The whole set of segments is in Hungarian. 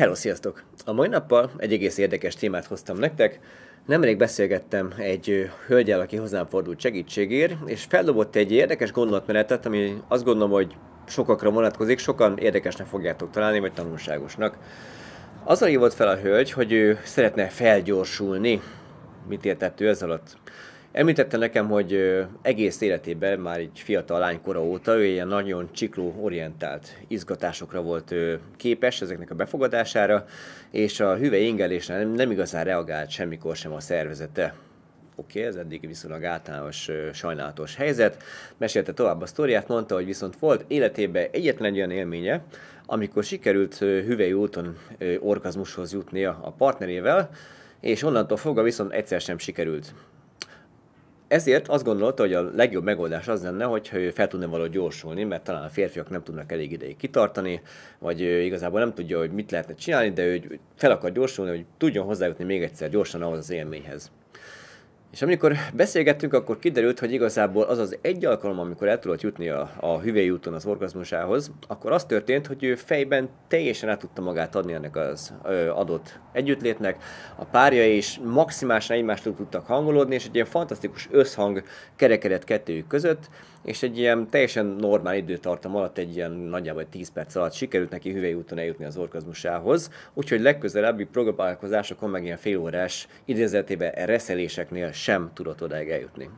Hello, sziasztok! A mai nappal egy egész érdekes témát hoztam nektek. Nemrég beszélgettem egy hölgyel, aki hozzám fordult segítségért, és feldobott egy érdekes gondolatmenetet, ami azt gondolom, hogy sokakra vonatkozik, sokan érdekesnek fogjátok találni, vagy tanulságosnak. Azzal hívott fel a hölgy, hogy ő szeretne felgyorsulni. Mit értett ő ez alatt? Említette nekem, hogy egész életében, már egy fiatal lánykora óta, ő ilyen nagyon csiklóorientált izgatásokra volt képes, ezeknek a befogadására, és a hüve ingelésre nem, nem igazán reagált semmikor sem a szervezete. Oké, okay, ez eddig viszonylag általános, sajnálatos helyzet. Mesélte tovább a sztoriát, mondta, hogy viszont volt életében egyetlen olyan élménye, amikor sikerült hüvei úton orgazmushoz jutnia a partnerével, és onnantól fogva viszont egyszer sem sikerült. Ezért azt gondolta, hogy a legjobb megoldás az lenne, hogyha ő fel tudna valahogy gyorsulni, mert talán a férfiak nem tudnak elég ideig kitartani, vagy igazából nem tudja, hogy mit lehetne csinálni, de ő fel akar gyorsulni, hogy tudjon hozzájutni még egyszer gyorsan ahhoz az élményhez. És amikor beszélgettünk, akkor kiderült, hogy igazából az az egy alkalom, amikor el tudott jutni a, a hüvely úton az orgazmusához, akkor az történt, hogy ő fejben teljesen át tudta magát adni ennek az ö, adott együttlétnek, a párja és maximálisan egymástól tudtak hangolódni, és egy ilyen fantasztikus összhang kerekedett kettőjük között, és egy ilyen teljesen normál időtartam alatt, egy ilyen nagyjából 10 perc alatt sikerült neki úton eljutni az orgazmusához, úgyhogy legközelebbi próbálkozásokon meg ilyen órás idézetében reszeléseknél sem tudott odáig eljutni.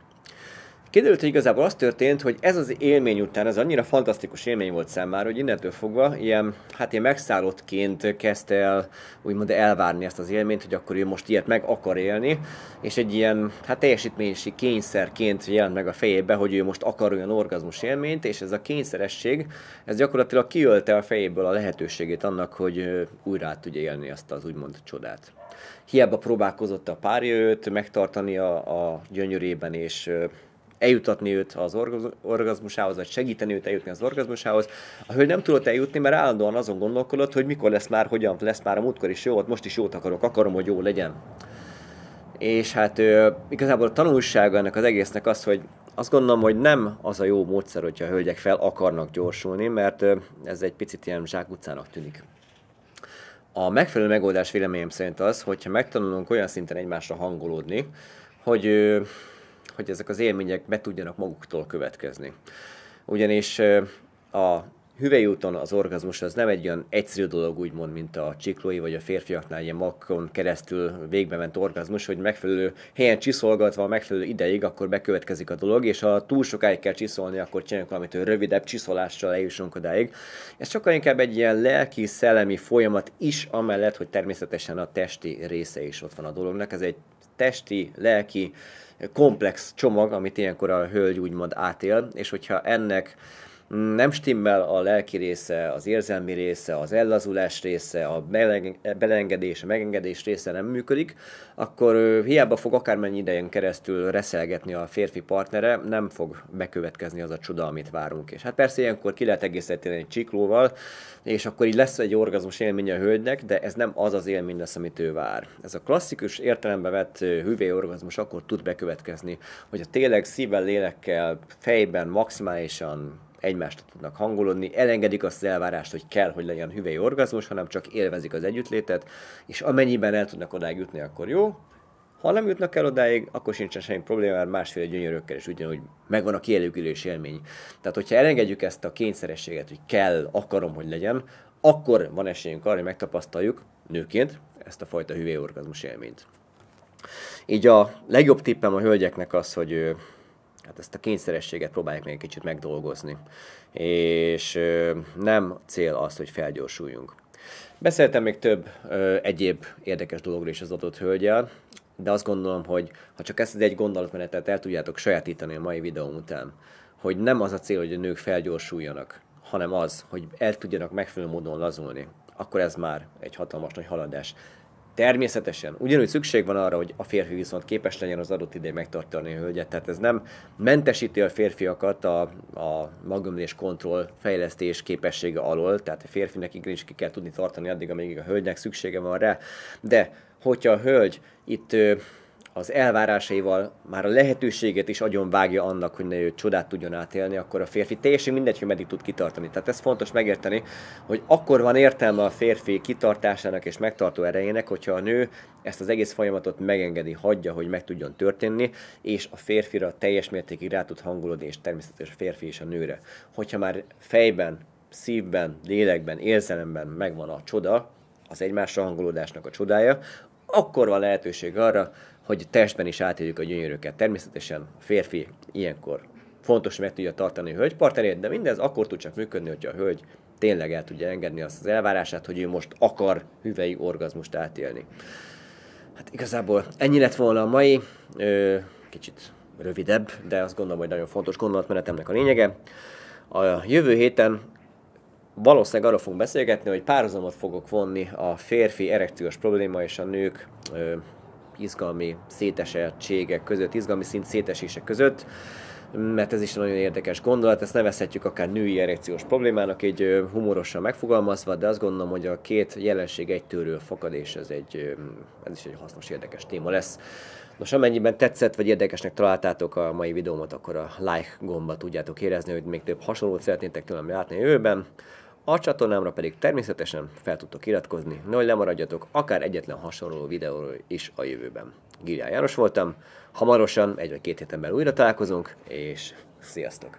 Kiderült, hogy igazából az történt, hogy ez az élmény után, ez annyira fantasztikus élmény volt számára, hogy innentől fogva ilyen, hát ilyen megszállottként kezdte el úgymond elvárni ezt az élményt, hogy akkor ő most ilyet meg akar élni, és egy ilyen hát teljesítményesi kényszerként jelent meg a fejébe, hogy ő most akar olyan orgazmus élményt, és ez a kényszeresség, ez gyakorlatilag kiölte a fejéből a lehetőségét annak, hogy újra át tudja élni azt az úgymond csodát. Hiába próbálkozott a párja őt megtartani a, a gyönyörében, és eljutatni őt az orgazmusához, vagy segíteni őt eljutni az orgazmusához. A hölgy nem tudott eljutni, mert állandóan azon gondolkodott, hogy mikor lesz már, hogyan lesz már a múltkor is jó, most is jót akarok, akarom, hogy jó legyen. És hát ő, igazából a tanulsága ennek az egésznek az, hogy azt gondolom, hogy nem az a jó módszer, hogyha a hölgyek fel akarnak gyorsulni, mert ez egy picit ilyen zsákutcának tűnik. A megfelelő megoldás véleményem szerint az, hogyha megtanulunk olyan szinten egymásra hangolódni, hogy hogy ezek az élmények be tudjanak maguktól következni. Ugyanis a hüvelyúton az orgazmus az nem egy olyan egyszerű dolog, úgymond, mint a csiklói vagy a férfiaknál ilyen makon keresztül végbe ment orgazmus, hogy megfelelő helyen csiszolgatva, megfelelő ideig, akkor bekövetkezik a dolog, és ha túl sokáig kell csiszolni, akkor csináljunk valamit, hogy rövidebb csiszolással eljussunk odáig. Ez sokkal inkább egy ilyen lelki, szellemi folyamat is, amellett, hogy természetesen a testi része is ott van a dolognak. Ez egy testi, lelki, komplex csomag, amit ilyenkor a hölgy úgymond átél, és hogyha ennek nem stimmel a lelki része, az érzelmi része, az ellazulás része, a belengedés, a megengedés része nem működik, akkor hiába fog akármennyi idején keresztül reszelgetni a férfi partnere, nem fog bekövetkezni az a csoda, amit várunk. És hát persze ilyenkor ki lehet egészíteni egy csiklóval, és akkor így lesz egy orgazmus élmény a hölgynek, de ez nem az az élmény lesz, amit ő vár. Ez a klasszikus értelembe vett hüvé orgazmus akkor tud bekövetkezni, hogyha tényleg szívvel, lélekkel, fejben maximálisan egymást tudnak hangolódni, elengedik azt az elvárást, hogy kell, hogy legyen hüvei orgazmus, hanem csak élvezik az együttlétet, és amennyiben el tudnak odáig jutni, akkor jó, ha nem jutnak el odáig, akkor sincsen semmi probléma, mert másféle gyönyörökkel is ugyanúgy megvan a kielégülés élmény. Tehát, hogyha elengedjük ezt a kényszerességet, hogy kell, akarom, hogy legyen, akkor van esélyünk arra, hogy megtapasztaljuk nőként ezt a fajta orgazmus élményt. Így a legjobb tippem a hölgyeknek az, hogy hát ezt a kényszerességet próbálják még egy kicsit megdolgozni. És nem cél az, hogy felgyorsuljunk. Beszéltem még több ö, egyéb érdekes dologról is az adott hölgyel, de azt gondolom, hogy ha csak ezt az egy gondolatmenetet el tudjátok sajátítani a mai videóm után, hogy nem az a cél, hogy a nők felgyorsuljanak, hanem az, hogy el tudjanak megfelelő módon lazulni, akkor ez már egy hatalmas nagy haladás. Természetesen. Ugyanúgy szükség van arra, hogy a férfi viszont képes legyen az adott idején megtartani a hölgyet. Tehát ez nem mentesíti a férfiakat a, a magömlés kontroll fejlesztés képessége alól. Tehát a férfinek igenis ki kell tudni tartani addig, amíg a hölgynek szüksége van rá. De hogyha a hölgy itt az elvárásaival már a lehetőséget is agyon vágja annak, hogy ne ő csodát tudjon átélni, akkor a férfi teljesen mindegy, hogy meddig tud kitartani. Tehát ez fontos megérteni, hogy akkor van értelme a férfi kitartásának és megtartó erejének, hogyha a nő ezt az egész folyamatot megengedi, hagyja, hogy meg tudjon történni, és a férfira teljes mértékig rá tud hangulódni, és természetesen a férfi és a nőre. Hogyha már fejben, szívben, lélekben, érzelemben megvan a csoda, az egymásra hangolódásnak a csodája, akkor van lehetőség arra, hogy testben is átéljük a gyönyöröket. Természetesen a férfi ilyenkor fontos, hogy meg tudja tartani a partnerét, de mindez akkor tud csak működni, hogyha a hölgy tényleg el tudja engedni azt az elvárását, hogy ő most akar hüvei orgazmust átélni. Hát igazából ennyi lett volna a mai, ö, kicsit rövidebb, de azt gondolom, hogy nagyon fontos gondolatmenetemnek a lényege. A jövő héten valószínűleg arról fogunk beszélgetni, hogy párhuzamot fogok vonni a férfi erekciós probléma és a nők ö, izgalmi szétesettségek között, izgalmi szint szétesések között, mert ez is nagyon érdekes gondolat, ezt nevezhetjük akár női erekciós problémának, egy humorosan megfogalmazva, de azt gondolom, hogy a két jelenség egytőről fakad, és ez, egy, ez is egy hasznos, érdekes téma lesz. Nos, amennyiben tetszett vagy érdekesnek találtátok a mai videómat, akkor a like gomba tudjátok érezni, hogy még több hasonlót szeretnétek tőlem látni a jövőben. A csatornámra pedig természetesen fel tudtok iratkozni, nehogy lemaradjatok akár egyetlen hasonló videóról is a jövőben. Gírjá János voltam, hamarosan, egy vagy két héten belül újra találkozunk, és sziasztok!